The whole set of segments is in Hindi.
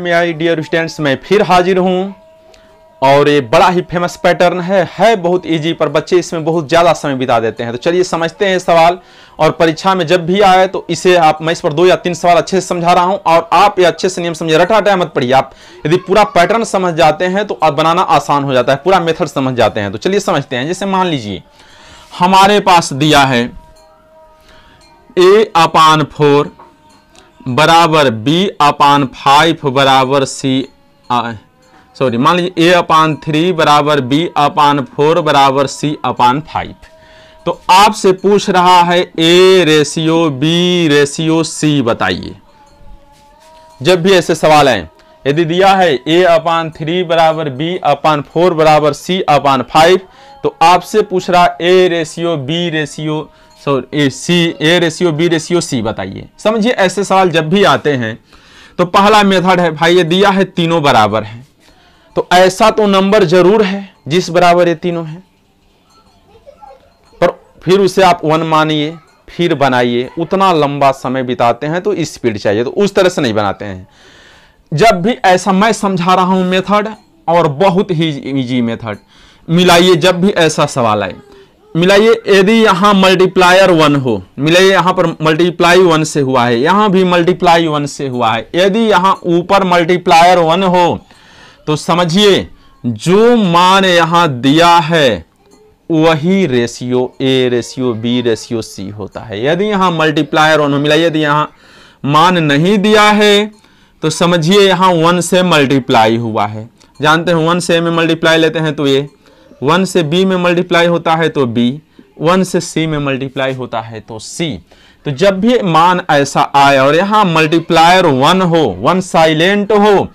मैं आई डियर स्टूडेंट्स मैं फिर हाजिर हूँ और ये बड़ा ही फेमस पैटर्न है है बहुत इजी पर बच्चे इसमें बहुत ज़्यादा समय बिता देते हैं तो चलिए समझते हैं सवाल और परीक्षा में जब भी आए तो इसे आप मैं इस पर दो या तीन सवाल अच्छे से समझा रहा हूँ और आप ये अच्छे से नियम समझे रटा रटा मत पढ़िए आप यदि पूरा पैटर्न समझ जाते हैं तो आप बनाना आसान हो जाता है पूरा मेथड समझ जाते हैं तो चलिए समझते हैं जैसे मान लीजिए हमारे पास दिया है ए अपान फोर बराबर बी अपान फाइव बराबर सी सॉरी मान लीजिए ए अपान थ्री बराबर बी अपान फोर बराबर सी अपान फाइव तो आपसे पूछ रहा है A ratio B ratio C बताइए जब भी ऐसे सवाल आए यदि दिया है ए अपान थ्री बराबर बी अपान फोर बराबर सी अपान फाइव तो आपसे पूछ रहा A ratio B ratio so A C A ratio B ratio C बताइए समझिए ऐसे सवाल जब भी आते हैं तो पहला मेथड है भाई ये दिया है तीनों बराबर है तो ऐसा तो नंबर जरूर है जिस बराबर ये तीनों है पर फिर उसे आप वन मानिए फिर बनाइए उतना लंबा समय बिताते हैं तो स्पीड चाहिए तो उस तरह से नहीं बनाते हैं जब भी ऐसा मैं समझा रहा हूं मेथड और बहुत ही इजी मेथड मिलाइए जब भी ऐसा सवाल आए मिलाइए यदि यहां मल्टीप्लायर वन हो मिलाइए यहां पर मल्टीप्लाई वन से हुआ है यहां भी मल्टीप्लाई वन से हुआ है यदि यहाँ ऊपर मल्टीप्लायर वन हो तो समझिए जो मान यहां दिया है वही ratio A ratio B ratio C होता है यदि यहां मल्टीप्लायर वन हो मिलाइए यदि यहाँ मान नहीं दिया है तो समझिए यहाँ वन से मल्टीप्लाई हुआ है जानते हैं वन से में मल्टीप्लाई लेते हैं तो ये वन से बी में मल्टीप्लाई होता है तो बी वन से सी में मल्टीप्लाई होता है तो सी तो जब भी मान ऐसा आए और यहाँ मल्टीप्लायर वन हो वन साइलेंट हो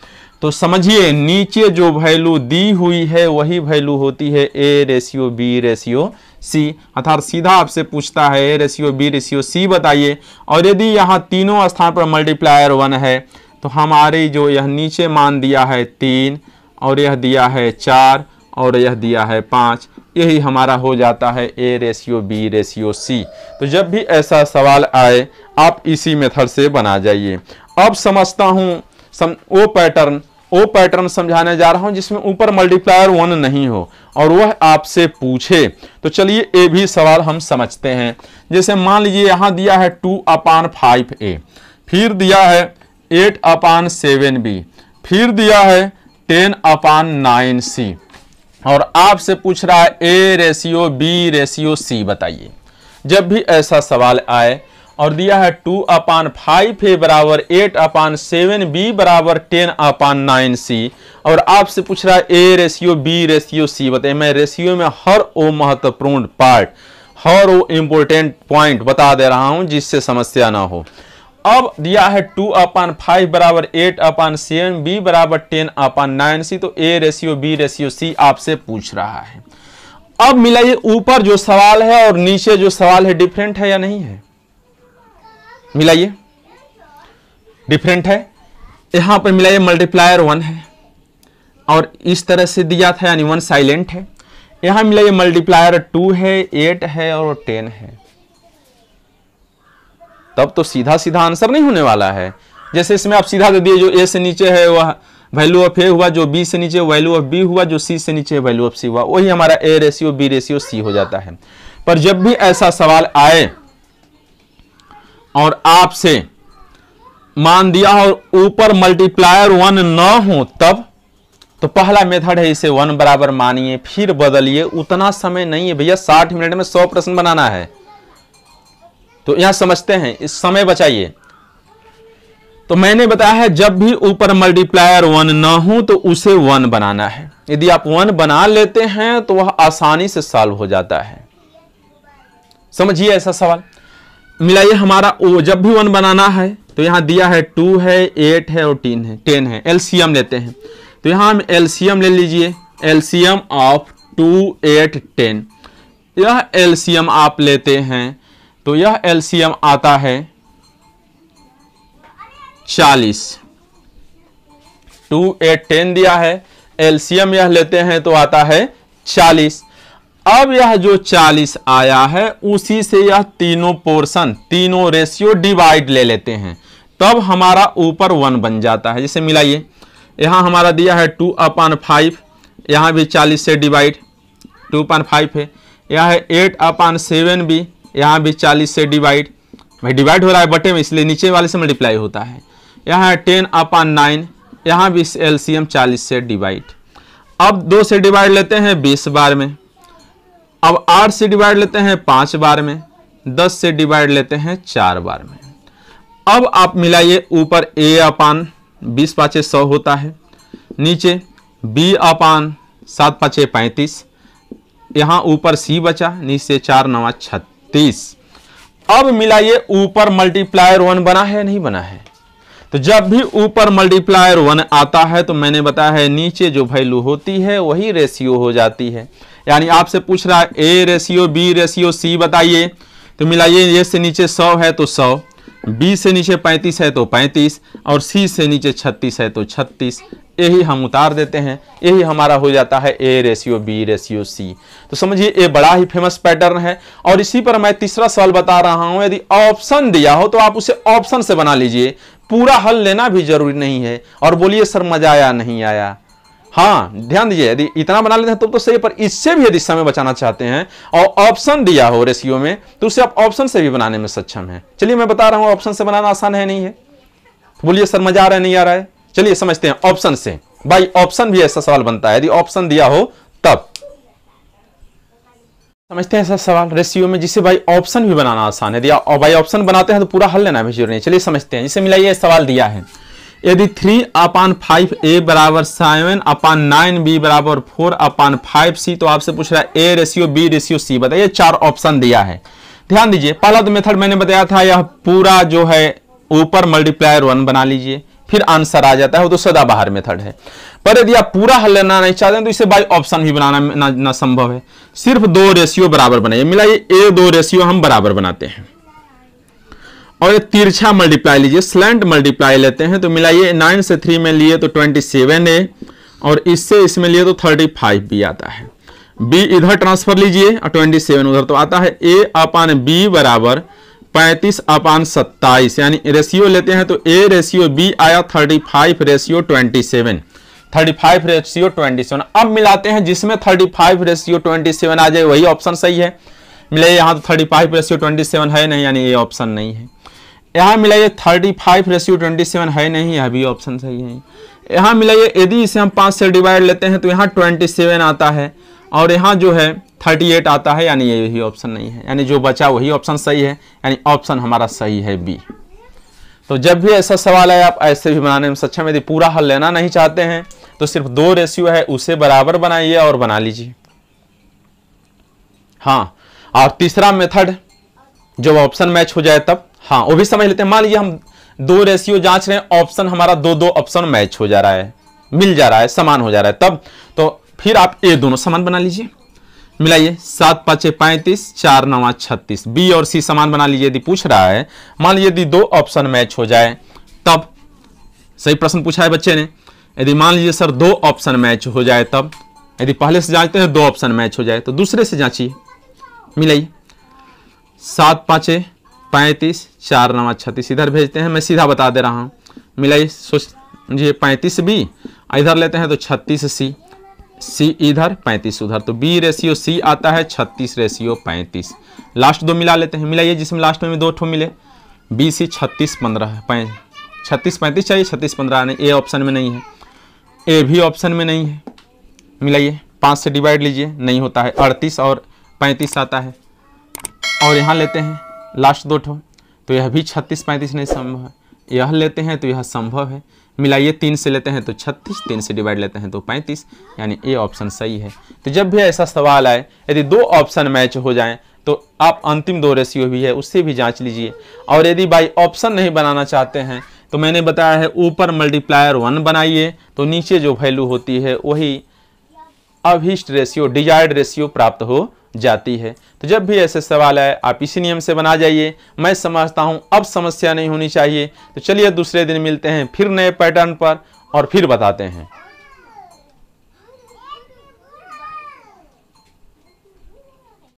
तो समझिए नीचे जो वैल्यू दी हुई है वही वैल्यू होती है A ratio B ratio C अर्थात सीधा आपसे पूछता है A ratio B ratio C बताइए और यदि यहाँ तीनों स्थान पर मल्टीप्लायर वन है तो हमारी जो यह नीचे मान दिया है तीन और यह दिया है चार और यह दिया है पाँच यही हमारा हो जाता है A ratio B ratio C तो जब भी ऐसा सवाल आए आप इसी मेथड से बना जाइए अब समझता हूँ सम, वो पैटर्न वो पैटर्न समझाने जा रहा हूँ जिसमें ऊपर मल्टीप्लायर वन नहीं हो और वह आपसे पूछे तो चलिए ए भी सवाल हम समझते हैं जैसे मान लीजिए यहाँ दिया है टू अपान फाइव ए फिर दिया है एट अपान सेवन बी फिर दिया है टेन अपान नाइन सी और आपसे पूछ रहा है A ratio B ratio C बताइए जब भी ऐसा सवाल आए और दिया है टू अपान फाइव ए बराबर एट अपान सेवन बी बराबर टेन अपान नाइन सी और आपसे पूछ रहा है A ratio B ratio C बताइए मैं रेशियो में हर ओ महत्वपूर्ण पार्ट हर ओ इंपोर्टेंट पॉइंट बता दे रहा हूं जिससे समस्या ना हो अब दिया है टू अपान फाइव बराबर एट अपान सेवन बी बराबर टेन अपान नाइन सी तो A ratio B ratio C आपसे पूछ रहा है अब मिलाइए ऊपर जो सवाल है और नीचे जो सवाल है डिफरेंट है या नहीं है मिलाइए डिफरेंट है यहां पर मिलाइए मल्टीप्लायर वन है और इस तरह से दिया था यानी वन साइलेंट है यहां मिलाइए मल्टीप्लायर टू है एट है और टेन है तब तो सीधा सीधा आंसर नहीं होने वाला है जैसे इसमें आप सीधा दे दिए जो ए से नीचे है वह वैल्यू ऑफ ए हुआ जो बी से नीचे वैल्यू ऑफ बी हुआ जो सी से नीचे वैल्यू ऑफ सी हुआ वही हमारा A ratio B ratio C हो जाता है पर जब भी ऐसा सवाल आए और आपसे मान दिया और ऊपर मल्टीप्लायर वन न हो तब तो पहला मेथड है इसे वन बराबर मानिए फिर बदलिए उतना समय नहीं है भैया साठ मिनट में सौ प्रश्न बनाना है तो यहां समझते हैं इस समय बचाइए तो मैंने बताया है जब भी ऊपर मल्टीप्लायर वन ना हो तो उसे वन बनाना है यदि आप वन बना लेते हैं तो वह आसानी से सॉल्व हो जाता है समझिए ऐसा सवाल मिलाइए हमारा ओ जब भी वन बनाना है तो यहां दिया है टू है एट है और टीन है टेन है एलसीएम लेते हैं तो यहां हम एलसीएम ले लीजिए LCM of two eight ten यह एलसीएम आप लेते हैं तो यह एलसीएम आता है चालीस टू एट टेन दिया है एलसीएम यह लेते हैं तो आता है चालीस अब यह जो चालीस आया है उसी से यह तीनों पोर्शन तीनों रेशियो डिवाइड ले लेते हैं तब हमारा ऊपर वन बन जाता है जैसे मिलाइए यहां हमारा दिया है टू अपन फाइव यहां भी चालीस से डिवाइड टू अपन फाइव है यह है एट अपन सेवन भी यहाँ भी चालीस से डिवाइड भाई डिवाइड हो रहा है बटे में इसलिए नीचे वाले से मल्टीप्लाई होता है यहाँ है टेन अपान नाइन यहाँ भी एल सी एम चालीस से डिवाइड अब दो से डिवाइड लेते हैं बीस बार में अब आठ से डिवाइड लेते हैं पाँच बार में दस से डिवाइड लेते हैं चार बार में अब आप मिलाइए ऊपर ए अपान बीस पाँचे सौ होता है नीचे बी अपान सात पाँचे पैंतीस यहाँ ऊपर सी बचा नीचे चार नवा छत्तीस तीस अब ये ऊपर मल्टीप्लायर वन बना है नहीं बना है तो जब भी ऊपर मल्टीप्लायर वन आता है तो मैंने बताया है नीचे जो वैल्यू होती है वही रेशियो हो जाती है यानी आपसे पूछ रहा है A ratio B ratio C बताइए तो मिलाइए ये से नीचे सौ है तो सौ बी से नीचे 35 है तो 35 और सी से नीचे 36 है तो 36 यही हम उतार देते हैं यही हमारा हो जाता है A ratio B ratio C तो समझिए ये बड़ा ही फेमस पैटर्न है और इसी पर मैं तीसरा सवाल बता रहा हूं यदि ऑप्शन दिया हो तो आप उसे ऑप्शन से बना लीजिए पूरा हल लेना भी जरूरी नहीं है और बोलिए सर मजा आया नहीं आया हाँ ध्यान दीजिए यदि इतना बना लेते हैं तब तो, तो सही पर इससे भी यदि समय बचाना चाहते हैं और ऑप्शन दिया हो रेशियो में तो उसे आप ऑप्शन से भी बनाने में सक्षम है चलिए मैं बता रहा हूँ ऑप्शन से बनाना आसान है नहीं है तो बोलिए सर मजा आ रहा है नहीं आ रहा है चलिए समझते हैं ऑप्शन से भाई ऑप्शन भी ऐसा सवाल बनता है यदि ऑप्शन दिया हो तब समझते हैं सर सवाल रेशियो में जिसे भाई ऑप्शन भी बनाना आसान है यदि भाई ऑप्शन बनाते हैं तो पूरा हल लेना भी जरूरी चलिए समझते हैं जिसे मिलाइए सवाल दिया है यदि थ्री अपान फाइव ए बराबर सेवन अपान नाइन बी बराबर फोर अपान फाइव सी तो आपसे पूछ रहा है A ratio B ratio C बताइए चार ऑप्शन दिया है ध्यान दीजिए पहला तो मेथड मैंने बताया था यह पूरा जो है ऊपर मल्टीप्लायर वन बना लीजिए फिर आंसर आ जाता है वो तो बाहर मेथड है पर यदि आप पूरा हल लेना नहीं चाहते तो इसे बाई ऑप्शन भी बनाना ना, ना संभव है सिर्फ दो रेशियो बराबर बनाइए मिलाइए ए दो रेशियो हम बराबर बनाते हैं और ये तिरछा मल्टीप्लाई लीजिए स्लैंड मल्टीप्लाई लेते हैं तो मिलाइए नाइन से थ्री में लिए तो ट्वेंटी सेवन ए और इससे इसमें लिए तो थर्टी फाइव बी आता है बी इधर ट्रांसफर लीजिए और ट्वेंटी सेवन उधर तो आता है ए अपान बी बराबर पैंतीस अपान सत्ताईस यानी रेशियो लेते हैं तो ए रेशियो बी आया thirty five ratio twenty seven thirty five ratio twenty seven अब मिलाते हैं जिसमें thirty five ratio twenty seven आ जाए वही ऑप्शन सही है मिलाइए यहाँ तो thirty five ratio twenty seven है नहीं यानी ये ऑप्शन नहीं है यहाँ मिलाइए thirty five ratio twenty seven है नहीं यह भी ऑप्शन सही है यहाँ मिलाइए यदि इसे हम पाँच से डिवाइड लेते हैं तो यहाँ ट्वेंटी सेवन आता है और यहाँ जो है थर्टी एट आता है यानी यही ऑप्शन नहीं है यानी जो बचा वही ऑप्शन सही है यानी ऑप्शन हमारा सही है बी तो जब भी ऐसा सवाल है आप ऐसे भी बनाने में सक्षम यदि पूरा हल लेना नहीं चाहते हैं तो सिर्फ दो रेशियो है उसे बराबर बनाइए और बना लीजिए हाँ और तीसरा मेथड जब ऑप्शन मैच हो जाए तब हाँ वो भी समझ लेते हैं मान लीजिए हम दो रेशियो जांच रहे हैं ऑप्शन हमारा दो दो ऑप्शन मैच हो जा रहा है मिल जा रहा है समान हो जा रहा है तब तो फिर आप ए दोनों समान बना लीजिए मिलाइए सात पाँचे पैंतीस चार नवा छत्तीस बी और सी समान बना लीजिए यदि पूछ रहा है मान लीजिए यदि दो ऑप्शन मैच हो जाए तब सही प्रश्न पूछा है बच्चे ने यदि मान लीजिए सर दो ऑप्शन मैच हो जाए तब यदि पहले से जांचते हैं दो ऑप्शन मैच हो जाए तो दूसरे से जांचिए मिलाइए सात पाँचे पैंतीस चार नवा छत्तीस इधर भेजते हैं मैं सीधा बता दे रहा हूँ मिलाइए सोच जी पैंतीस बी इधर लेते हैं तो छत्तीस सी सी इधर पैंतीस उधर तो बी रेशियो सी आता है छत्तीस रेशियो पैंतीस लास्ट दो मिला लेते हैं मिलाइए जिसमें लास्ट में दो ठो मिले बी सी छत्तीस पंद्रह छत्तीस पैंतीस चाहिए छत्तीस पंद्रह नहीं ए ऑप्शन में नहीं है ए भी ऑप्शन में नहीं है मिलाइए पाँच से डिवाइड लीजिए नहीं होता है अड़तीस और पैंतीस आता है और यहाँ लेते हैं लास्ट दो ठो तो यह भी छत्तीस पैंतीस नहीं संभव है यह लेते हैं तो यह संभव है मिलाइए तीन से लेते हैं तो छत्तीस तीन से डिवाइड लेते हैं तो पैंतीस यानी ए ऑप्शन सही है तो जब भी ऐसा सवाल आए यदि दो ऑप्शन मैच हो जाए तो आप अंतिम दो रेशियो भी है उससे भी जांच लीजिए और यदि बाई ऑप्शन नहीं बनाना चाहते हैं तो मैंने बताया है ऊपर मल्टीप्लायर वन बनाइए तो नीचे जो वैल्यू होती है वही अभिष्ट रेशियो डिजायर्ड रेशियो प्राप्त हो जाती है तो जब भी ऐसे सवाल आए आप इसी नियम से बना जाइए मैं समझता हूँ अब समस्या नहीं होनी चाहिए तो चलिए दूसरे दिन मिलते हैं फिर नए पैटर्न पर और फिर बताते हैं